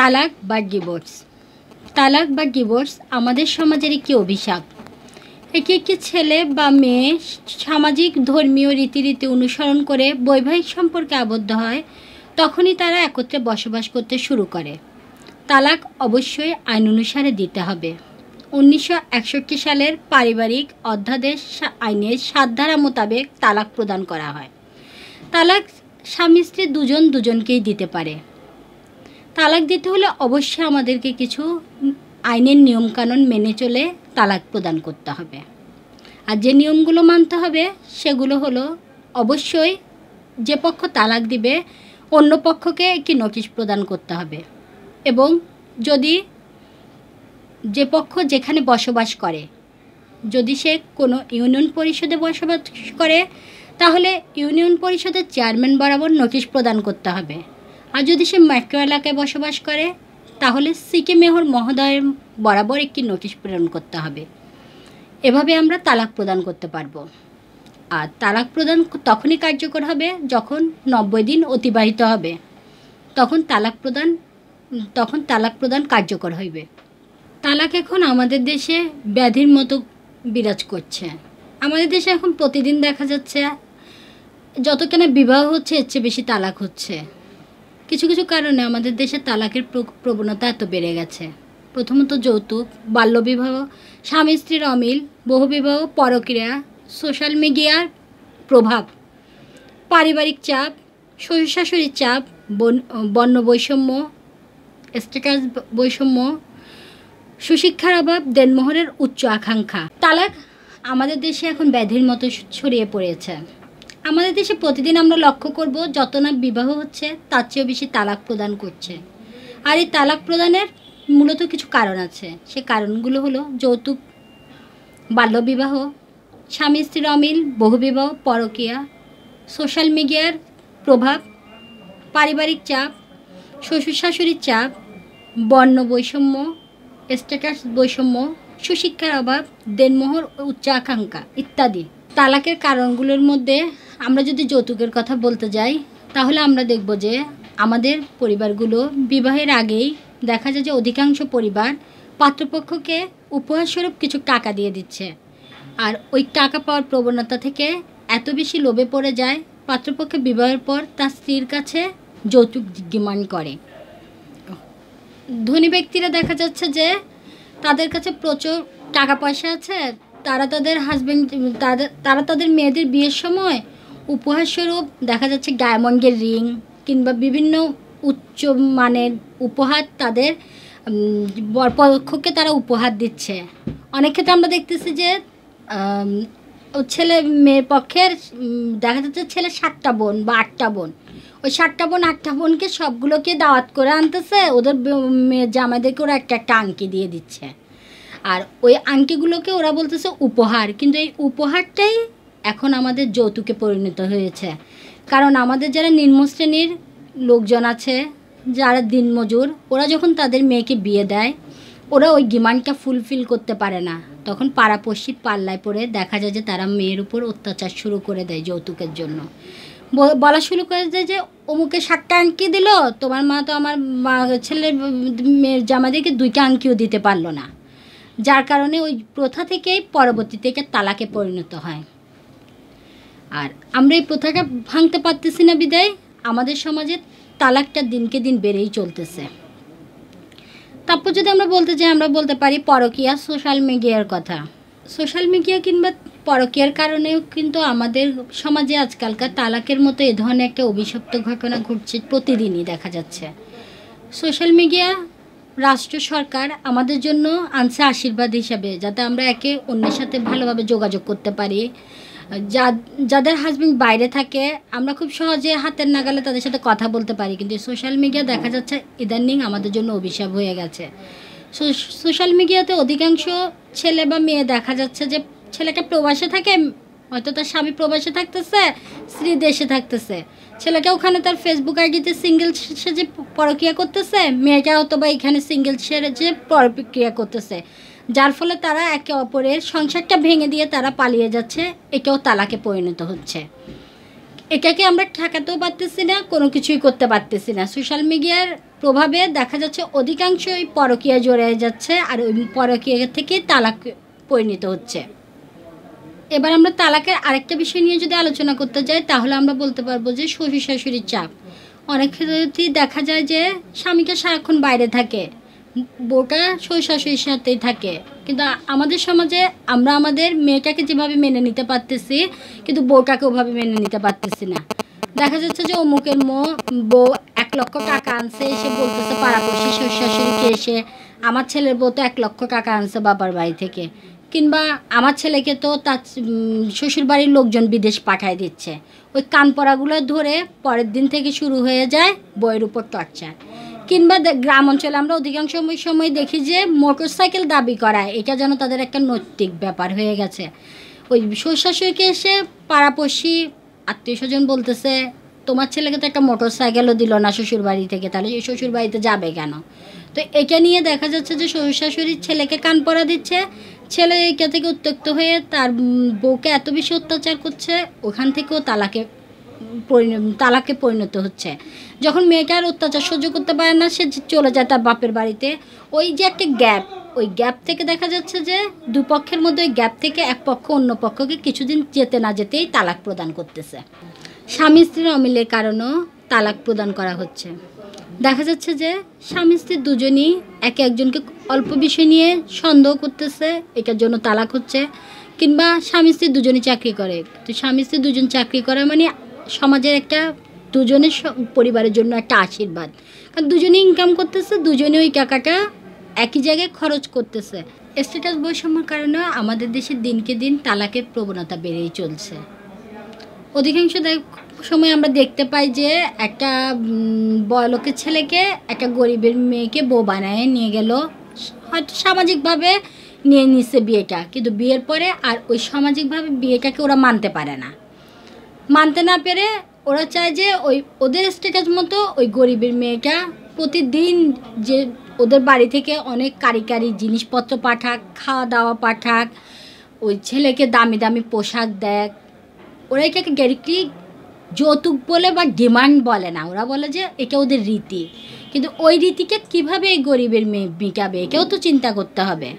তালাক বা ডিভোর্স তালাক বা ডিভোর্স আমাদের সমাজের একটি অভিশাপ একে একটি ছেলে বা মেয়ে সামাজিক ধর্মীয় রীতিরীতি অনুসরণ করে বৈবাহিক সম্পর্কে আবদ্ধ হয় তখনই তারা একত্রে বসবাস করতে শুরু করে তালাক অবশ্যই আইন অনুসারে দিতে হবে উনিশশো সালের পারিবারিক অধ্যাদেশ আইনের সাত ধারা মোতাবেক তালাক প্রদান করা হয় তালাক স্বামী স্ত্রী দুজন দুজনকেই দিতে পারে তালাক দিতে হলে অবশ্যই আমাদেরকে কিছু আইনের নিয়মকানুন মেনে চলে তালাক প্রদান করতে হবে আর যে নিয়মগুলো মানতে হবে সেগুলো হলো অবশ্যই যে পক্ষ তালাক দিবে অন্য পক্ষকে একটি নোটিশ প্রদান করতে হবে এবং যদি যে পক্ষ যেখানে বসবাস করে যদি সে কোনো ইউনিয়ন পরিষদে বসবাস করে তাহলে ইউনিয়ন পরিষদের চেয়ারম্যান বরাবর নোটিশ প্রদান করতে হবে আর যদি সে ম্যাক্রো এলাকায় বসবাস করে তাহলে সিকে মেহর মহোদয়ের বরাবর একটি নোটিশ প্রেরণ করতে হবে এভাবে আমরা তালাক প্রদান করতে পারবো আর তালাক প্রদান তখনই কার্যকর হবে যখন নব্বই দিন অতিবাহিত হবে তখন তালাক প্রদান তখন তালাক প্রদান কার্যকর হইবে তালাক এখন আমাদের দেশে ব্যাধির মতো বিরাজ করছে আমাদের দেশে এখন প্রতিদিন দেখা যাচ্ছে যত কেনা বিবাহ হচ্ছে এর চেয়ে বেশি তালাক হচ্ছে কিছু কিছু কারণে আমাদের দেশে তালাকের প্রবণতা এত বেড়ে গেছে প্রথমত যৌতুক বাল্যবিবাহ স্বামী স্ত্রীর অমিল বহুবিবাহ পরক্রিয়া সোশ্যাল মিডিয়ার প্রভাব পারিবারিক চাপ শ্বশুর শাশুড়ির চাপ বন্য বৈষম্য স্ট্যাটাস বৈষম্য সুশিক্ষার অভাব দেনমোহরের উচ্চ আকাঙ্ক্ষা তালাক আমাদের দেশে এখন ব্যাধির মতো ছড়িয়ে পড়েছে আমাদের দেশে প্রতিদিন আমরা লক্ষ্য করব যত না বিবাহ হচ্ছে তার চেয়েও বেশি তালাক প্রদান করছে আর এই তালাক প্রদানের মূলত কিছু কারণ আছে সে কারণগুলো হলো যৌতুক বাল্যবিবাহ স্বামী স্ত্রীর অমিল বহুবিবাহ পরকীয়া সোশ্যাল মিডিয়ার প্রভাব পারিবারিক চাপ শ্বশুর শাশুড়ির চাপ বর্ণ বৈষম্য স্ট্যাটাস বৈষম্য সুশিক্ষার অভাব দেনমোহর আকাঙ্ক্ষা ইত্যাদি তালাকের কারণগুলোর মধ্যে আমরা যদি যৌতুকের কথা বলতে যাই তাহলে আমরা দেখব যে আমাদের পরিবারগুলো বিবাহের আগেই দেখা যায় যে অধিকাংশ পরিবার পাত্রপক্ষকে উপহারস্বরূপ কিছু টাকা দিয়ে দিচ্ছে আর ওই টাকা পাওয়ার প্রবণতা থেকে এত বেশি লোভে পড়ে যায় পাত্রপক্ষে বিবাহের পর তার স্ত্রীর কাছে যৌতুক ডিমান্ড করে ধনী ব্যক্তিরা দেখা যাচ্ছে যে তাদের কাছে প্রচুর টাকা পয়সা আছে তারা তাদের হাজব্যান্ড তাদের তারা তাদের মেয়েদের বিয়ের সময় উপহারস্বরূপ দেখা যাচ্ছে ডায়মন্ডের রিং কিংবা বিভিন্ন উচ্চ মানের উপহার তাদের বরপক্ষকে তারা উপহার দিচ্ছে অনেক ক্ষেত্রে আমরা দেখতেছি যে ছেলে মেয়ের পক্ষের দেখা যাচ্ছে ছেলে সাতটা বোন বা আটটা বোন ওই সাতটা বোন আটটা বোনকে সবগুলোকে দাওয়াত করে আনতেছে ওদের জামাইদেরকে ওরা একটা একটা আংকি দিয়ে দিচ্ছে আর ওই আংটিগুলোকে ওরা বলতেছে উপহার কিন্তু এই উপহারটাই এখন আমাদের যৌতুকে পরিণত হয়েছে কারণ আমাদের যারা নিম্ন শ্রেণীর লোকজন আছে যারা দিনমজুর ওরা যখন তাদের মেয়েকে বিয়ে দেয় ওরা ওই ডিমান্ডটা ফুলফিল করতে পারে না তখন পাড়াপশ্চিত পাল্লায় পড়ে দেখা যায় যে তারা মেয়ের উপর অত্যাচার শুরু করে দেয় যৌতুকের জন্য বলা শুরু করে দেয় যে অমুকে সাতটা আংকি দিল তোমার মা তো আমার মা ছেলের মেয়ের জামাদেরকে দুইটা আংকিও দিতে পারলো না যার কারণে ওই প্রথা থেকেই পরবর্তীতে তালাকে পরিণত হয় আর আমরা এই প্রথাটা ভাঙতে পারতেছি না বিদায় আমাদের সমাজে তালাকটা দিনকে দিন বেড়েই চলতেছে তারপর যদি আমরা বলতে চাই আমরা বলতে পারি পরকিয়া সোশ্যাল মিডিয়ার কথা সোশ্যাল মিডিয়া কিংবা পরকিয়ার কারণেও কিন্তু আমাদের সমাজে আজকালকার তালাকের মতো এ ধরনের একটা অভিশপ্ত ঘটনা ঘটছে প্রতিদিনই দেখা যাচ্ছে সোশ্যাল মিডিয়া রাষ্ট্র সরকার আমাদের জন্য আনছে আশীর্বাদ হিসাবে যাতে আমরা একে অন্যের সাথে ভালোভাবে যোগাযোগ করতে পারি যাদের হাজবেন্ড বাইরে থাকে আমরা খুব সহজে হাতের নাগালে তাদের সাথে কথা বলতে পারি কিন্তু সোশ্যাল মিডিয়া দেখা যাচ্ছে ইদানিং আমাদের জন্য অভিশাপ হয়ে গেছে সোশ্যাল মিডিয়াতে অধিকাংশ ছেলে বা মেয়ে দেখা যাচ্ছে যে ছেলেটা প্রবাসে থাকে হয়তো তার স্বামী প্রবাসে থাকতেছে স্ত্রী দেশে থাকতেছে ছেলেটা ওখানে তার ফেসবুক আইডিতে সিঙ্গেল সে যে পরক্রিয়া করতেছে মেয়েটা হয়তো বা এখানে সিঙ্গেল সেরে যে পরক্রিয়া করতেছে যার ফলে তারা একে অপরের সংসারটা ভেঙে দিয়ে তারা পালিয়ে যাচ্ছে এটাও তালাকে পরিণত হচ্ছে এটাকে আমরা ঠেকাতেও পারতেছি না কোনো কিছুই করতে পারতেছি না সোশ্যাল মিডিয়ার প্রভাবে দেখা যাচ্ছে অধিকাংশ ওই পরকীয়া জড়ে যাচ্ছে আর ওই পরকীয়া থেকে তালাক পরিণত হচ্ছে এবার আমরা তালাকের আরেকটা বিষয় নিয়ে যদি আলোচনা করতে যাই তাহলে আমরা বলতে পারবো যে শ্বশুর শাশুড়ির চাপ অনেক ক্ষেত্রে দেখা যায় যে স্বামীকে সারাক্ষণ বাইরে থাকে বউটা শৈ শৈশাতেই থাকে কিন্তু আমাদের সমাজে আমরা আমাদের মেয়েটাকে যেভাবে মেনে নিতে পারতেছি কিন্তু বউটাকে ওভাবে মেনে নিতে পারতেছি না দেখা যাচ্ছে যে অমুকের মো বউ এক লক্ষ টাকা আনছে এসে বলতেছে পাড়াপড়শি শৈ এসে আমার ছেলের বউ তো এক লক্ষ টাকা আনছে বাবার বাড়ি থেকে কিংবা আমার ছেলেকে তো তার শ্বশুর বাড়ির লোকজন বিদেশ পাঠায় দিচ্ছে ওই কানপড়াগুলো ধরে পরের দিন থেকে শুরু হয়ে যায় বইয়ের উপর টর্চার কিংবা গ্রাম অঞ্চলে আমরা অধিকাংশ সময় দেখি যে মোটরসাইকেল দাবি করায় এটা যেন তাদের একটা নৈতিক ব্যাপার হয়ে গেছে ওই শ্বশুরশাশুড়িকে এসে পাড়াপড়শি আত্মীয় স্বজন বলতেছে তোমার ছেলেকে তো একটা মোটর সাইকেলও দিল না শ্বশুর বাড়ি থেকে তাহলে এই শ্বশুর বাড়িতে যাবে কেন তো এটা নিয়ে দেখা যাচ্ছে যে শ্বশুর শাশুড়ির ছেলেকে কান পরা দিচ্ছে ছেলে এটা থেকে উত্ত্যক্ত হয়ে তার বউকে এত বেশি অত্যাচার করছে ওখান থেকেও তালাকে তালাকে পরিণত হচ্ছে যখন মেয়েটার আর অত্যাচার সহ্য করতে পারে না সে চলে যায় তার বাপের বাড়িতে ওই যে একটা গ্যাপ ওই গ্যাপ থেকে দেখা যাচ্ছে যে দুপক্ষের মধ্যে ওই গ্যাপ থেকে এক পক্ষ অন্য পক্ষকে কিছুদিন যেতে না যেতেই তালাক প্রদান করতেছে স্বামী স্ত্রীর অমিলের কারণেও তালাক প্রদান করা হচ্ছে দেখা যাচ্ছে যে স্বামী স্ত্রী দুজনই একে একজনকে অল্প বিষয় নিয়ে সন্দেহ করতেছে এটার জন্য তালাক হচ্ছে কিংবা স্বামী স্ত্রী দুজনই চাকরি করে তো স্বামী স্ত্রী দুজন চাকরি করে মানে সমাজের একটা দুজনের পরিবারের জন্য একটা আশীর্বাদ কারণ দুজনে ইনকাম করতেছে দুজনে ওই টাকাটা একই জায়গায় খরচ করতেছে স্ট্যাটাস বৈষম্যের কারণে আমাদের দেশে দিনকে দিন তালাকের প্রবণতা বেড়েই চলছে অধিকাংশ সময় আমরা দেখতে পাই যে একটা বয়লোকের ছেলেকে একটা গরিবের মেয়েকে বউ বানায় নিয়ে গেল হয়তো সামাজিকভাবে নিয়ে নিছে বিয়েটা কিন্তু বিয়ের পরে আর ওই সামাজিকভাবে বিয়েটাকে ওরা মানতে পারে না মানতে না পেরে ওরা চায় যে ওই ওদের স্টেটাস মতো ওই গরিবের মেয়েটা প্রতিদিন যে ওদের বাড়ি থেকে অনেক কারিকারি জিনিসপত্র পাঠাক খাওয়া দাওয়া পাঠাক ওই ছেলেকে দামি দামি পোশাক দেখ ওরা এটাকে ডাইরেক্টলি যৌতুক বলে বা ডিমান্ড বলে না ওরা বলে যে এটা ওদের রীতি কিন্তু ওই রীতিকে কিভাবে এই গরিবের মেয়ে বিকাবে এটাও তো চিন্তা করতে হবে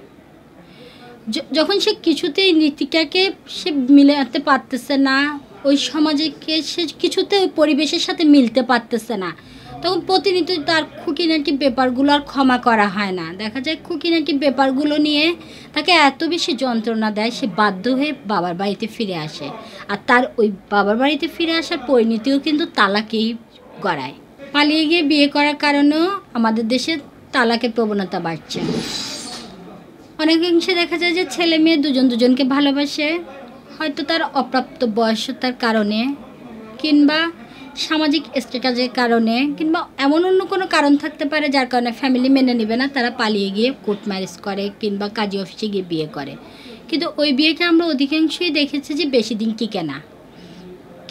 যখন সে কিছুতেই রীতিটাকে সে মিলাতে পারতেছে না ওই সমাজে সে কিছুতে ওই পরিবেশের সাথে মিলতে পারতেছে না তখন প্রতিনিধি তার খুঁটিনাটি ব্যাপারগুলো আর ক্ষমা করা হয় না দেখা যায় খুঁটিনাটি ব্যাপারগুলো নিয়ে তাকে এত বেশি যন্ত্রণা দেয় সে বাধ্য হয়ে বাবার বাড়িতে ফিরে আসে আর তার ওই বাবার বাড়িতে ফিরে আসার পরিণতিও কিন্তু তালাকেই গড়ায় পালিয়ে গিয়ে বিয়ে করার কারণেও আমাদের দেশে তালাকের প্রবণতা বাড়ছে অনেকাংশে দেখা যায় যে ছেলে মেয়ে দুজন দুজনকে ভালোবাসে হয়তো তার অপ্রাপ্ত বয়সতার কারণে কিংবা সামাজিক স্ট্যাটাসের কারণে কিংবা এমন অন্য কোনো কারণ থাকতে পারে যার কারণে ফ্যামিলি মেনে নেবে না তারা পালিয়ে গিয়ে কোর্ট ম্যারেজ করে কিংবা কাজী অফিসে গিয়ে বিয়ে করে কিন্তু ওই বিয়েটা আমরা অধিকাংশই দেখেছি যে বেশি দিন টিকে না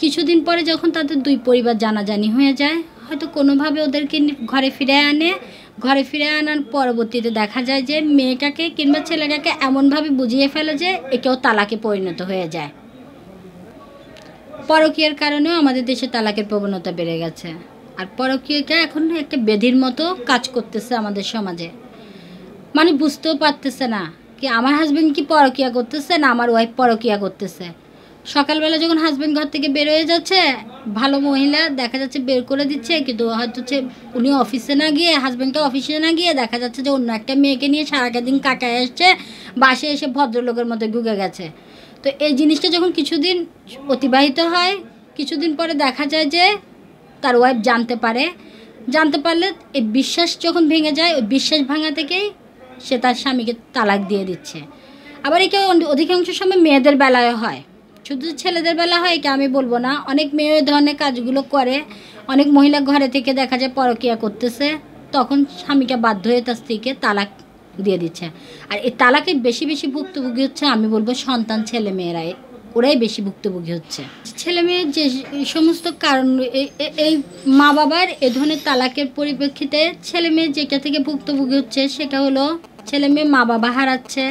কিছুদিন পরে যখন তাদের দুই পরিবার জানাজানি হয়ে যায় হয়তো কোনোভাবে ওদেরকে ঘরে ফিরে আনে ঘরে ফিরে আনার পরবর্তীতে দেখা যায় যে মেয়েটাকে কিংবা ছেলেটাকে এমনভাবে বুঝিয়ে ফেলে যে একেও তালাকে পরিণত হয়ে যায় পরকীয়ার কারণেও আমাদের দেশে তালাকের প্রবণতা বেড়ে গেছে আর পরকীয়টা এখন একটা বেধির মতো কাজ করতেছে আমাদের সমাজে মানে বুঝতেও পারতেছে না কি আমার হাজব্যান্ড কি পরকিয়া করতেছে না আমার ওয়াইফ পরকিয়া করতেছে সকালবেলা যখন হাজব্যান্ড ঘর থেকে বের হয়ে যাচ্ছে ভালো মহিলা দেখা যাচ্ছে বের করে দিচ্ছে কিন্তু হয়তো হচ্ছে উনি অফিসে না গিয়ে হাজব্যান্ডকে অফিসে না গিয়ে দেখা যাচ্ছে যে অন্য একটা মেয়েকে নিয়ে সারাটা দিন কাটায় আসছে বাসে এসে ভদ্রলোকের মতো ঢুকে গেছে তো এই জিনিসটা যখন কিছুদিন অতিবাহিত হয় কিছুদিন পরে দেখা যায় যে তার ওয়াইফ জানতে পারে জানতে পারলে এই বিশ্বাস যখন ভেঙে যায় ওই বিশ্বাস ভাঙা থেকেই সে তার স্বামীকে তালাক দিয়ে দিচ্ছে আবার এই কেউ অধিকাংশ সময় মেয়েদের বেলায় হয় শুধু ছেলেদের বেলা হয় কি আমি বলবো না অনেক মেয়ে ওই ধরনের কাজগুলো করে অনেক মহিলা ঘরে থেকে দেখা যায় পরকিয়া করতেছে তখন স্বামীকে বাধ্য হয়ে তার স্ত্রীকে তালাক দিয়ে দিচ্ছে আর এই তালাকে বেশি বেশি ভুক্তভোগী হচ্ছে আমি বলবো সন্তান ছেলে মেয়েরাই ওরাই বেশি ভুক্তভোগী হচ্ছে ছেলে মেয়ে যে সমস্ত কারণ এই মা বাবার এ ধরনের তালাকের পরিপ্রেক্ষিতে ছেলে মেয়ে যেটা থেকে ভুক্তভোগী হচ্ছে সেটা হলো ছেলে মেয়ে মা বাবা হারাচ্ছে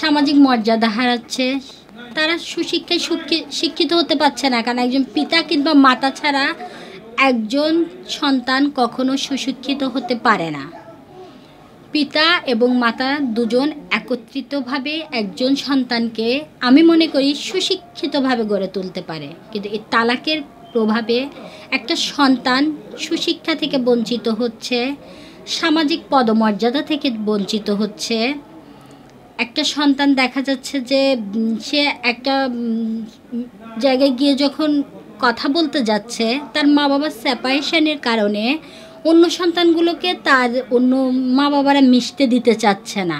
সামাজিক মর্যাদা হারাচ্ছে তারা সুশিক্ষায় শিক্ষিত হতে পারছে না কারণ একজন পিতা কিংবা মাতা ছাড়া একজন সন্তান কখনো সুশিক্ষিত হতে পারে না পিতা এবং মাতা দুজন একত্রিতভাবে একজন সন্তানকে আমি মনে করি সুশিক্ষিতভাবে গড়ে তুলতে পারে কিন্তু এই তালাকের প্রভাবে একটা সন্তান সুশিক্ষা থেকে বঞ্চিত হচ্ছে সামাজিক পদমর্যাদা থেকে বঞ্চিত হচ্ছে একটা সন্তান দেখা যাচ্ছে যে সে একটা জায়গায় গিয়ে যখন কথা বলতে যাচ্ছে তার মা বাবার সেপারেশনের কারণে অন্য সন্তানগুলোকে তার অন্য মা বাবারা মিশতে দিতে চাচ্ছে না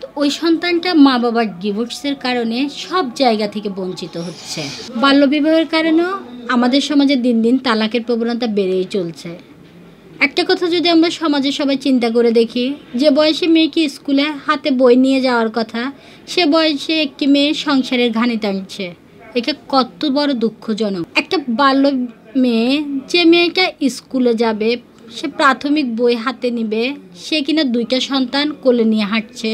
তো ওই সন্তানটা মা বাবার ডিভোর্সের কারণে সব জায়গা থেকে বঞ্চিত হচ্ছে বাল্যবিবাহের কারণেও আমাদের সমাজে দিন দিন তালাকের প্রবণতা বেড়েই চলছে একটা কথা যদি আমরা সমাজে সবাই চিন্তা করে দেখি যে বয়সে মেয়েকে স্কুলে হাতে বই নিয়ে যাওয়ার কথা সে বয়সে একটি মেয়ে সংসারের ঘানি টানছে এটা কত বড় দুঃখজনক একটা বাল্য মেয়ে যে মেয়েটা স্কুলে যাবে সে প্রাথমিক বই হাতে নিবে সে কিনা দুইটা সন্তান কোলে নিয়ে হাঁটছে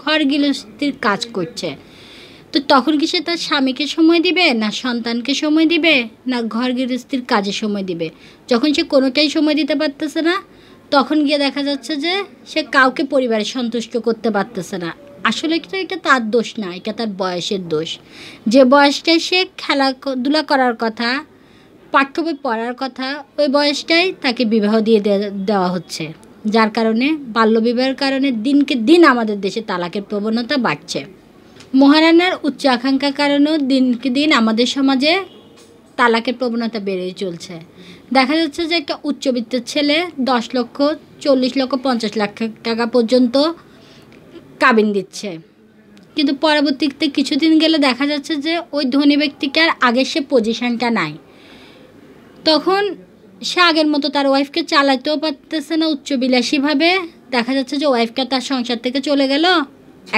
ঘর গৃহস্থির কাজ করছে তো তখন কি সে তার স্বামীকে সময় দিবে না সন্তানকে সময় দিবে না ঘর গৃহস্থির কাজে সময় দিবে যখন সে কোনোটাই সময় দিতে পারতেছে না তখন গিয়ে দেখা যাচ্ছে যে সে কাউকে পরিবারে সন্তুষ্ট করতে পারতেছে না আসলে কিন্তু এটা তার দোষ না এটা তার বয়সের দোষ যে বয়সটায় সে খেলাধুলা করার কথা পাঠ্য বই পড়ার কথা ওই বয়সটাই তাকে বিবাহ দিয়ে দেওয়া হচ্ছে যার কারণে বাল্যবিবাহের কারণে দিনকে দিন আমাদের দেশে তালাকের প্রবণতা বাড়ছে মহারানার উচ্চ আকাঙ্ক্ষার কারণেও দিনকে দিন আমাদের সমাজে তালাকের প্রবণতা বেড়েই চলছে দেখা যাচ্ছে যে একটা উচ্চবিত্তের ছেলে দশ লক্ষ চল্লিশ লক্ষ পঞ্চাশ লাখ টাকা পর্যন্ত কাবিন দিচ্ছে কিন্তু পরবর্তীতে কিছুদিন গেলে দেখা যাচ্ছে যে ওই ধনী ব্যক্তিকে আর আগের সে পজিশানটা নাই তখন সে আগের মতো তার ওয়াইফকে চালাতেও পারতেছে না উচ্চবিলাসীভাবে দেখা যাচ্ছে যে ওয়াইফটা তার সংসার থেকে চলে গেল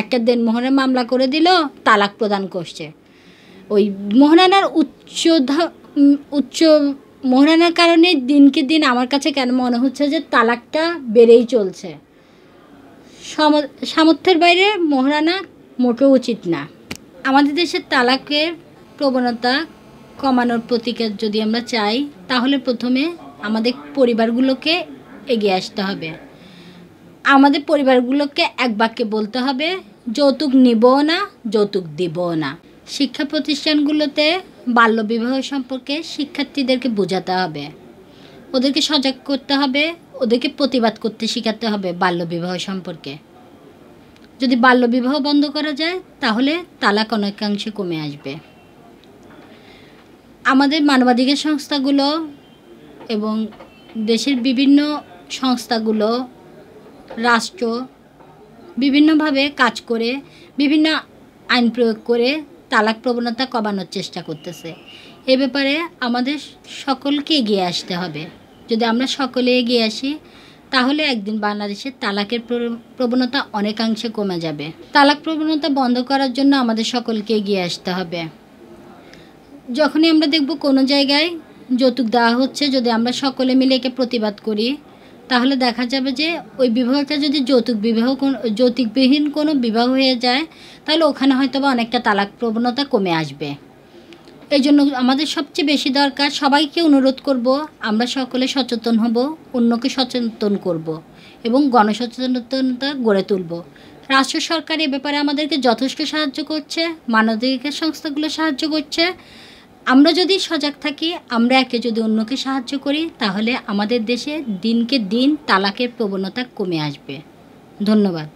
একটা মোহনের মামলা করে দিল তালাক প্রদান করছে ওই মোহনানার উচ্চ উচ্চ মোহরানার কারণে দিনকে দিন আমার কাছে কেন মনে হচ্ছে যে তালাকটা বেড়েই চলছে সামর্থ্যের বাইরে মোহরানা মোটেও উচিত না আমাদের দেশে তালাকের প্রবণতা কমানোর প্রতিকার যদি আমরা চাই তাহলে প্রথমে আমাদের পরিবারগুলোকে এগিয়ে আসতে হবে আমাদের পরিবারগুলোকে এক বাক্যে বলতে হবে যৌতুক নিবও না যৌতুক দিবও না শিক্ষা প্রতিষ্ঠানগুলোতে বাল্যবিবাহ সম্পর্কে শিক্ষার্থীদেরকে বোঝাতে হবে ওদেরকে সজাগ করতে হবে ওদেরকে প্রতিবাদ করতে শেখাতে হবে বাল্যবিবাহ সম্পর্কে যদি বাল্যবিবাহ বন্ধ করা যায় তাহলে তালাক অনেকাংশে কমে আসবে আমাদের মানবাধিকার সংস্থাগুলো এবং দেশের বিভিন্ন সংস্থাগুলো রাষ্ট্র বিভিন্নভাবে কাজ করে বিভিন্ন আইন প্রয়োগ করে তালাক প্রবণতা কমানোর চেষ্টা করতেছে এ ব্যাপারে আমাদের সকলকে এগিয়ে আসতে হবে যদি আমরা সকলে এগিয়ে আসি তাহলে একদিন বাংলাদেশে তালাকের প্রবণতা অনেকাংশে কমে যাবে তালাক প্রবণতা বন্ধ করার জন্য আমাদের সকলকে এগিয়ে আসতে হবে যখনই আমরা দেখব কোনো জায়গায় যৌতুক দেওয়া হচ্ছে যদি আমরা সকলে মিলে একে প্রতিবাদ করি তাহলে দেখা যাবে যে ওই বিবাহটা যদি যৌতুক বিবাহ কোন যৌতুকবিহীন কোনো বিবাহ হয়ে যায় তাহলে ওখানে হয়তো বা অনেকটা তালাক প্রবণতা কমে আসবে এই জন্য আমাদের সবচেয়ে বেশি দরকার সবাইকে অনুরোধ করব আমরা সকলে সচেতন হব অন্যকে সচেতন করব এবং গণসচেতনতা গড়ে তুলব রাষ্ট্র সরকার এ ব্যাপারে আমাদেরকে যথেষ্ট সাহায্য করছে মানবাধিকার সংস্থাগুলো সাহায্য করছে আমরা যদি সজাগ থাকি আমরা একে যদি অন্যকে সাহায্য করি তাহলে আমাদের দেশে দিনকে দিন তালাকের প্রবণতা কমে আসবে ধন্যবাদ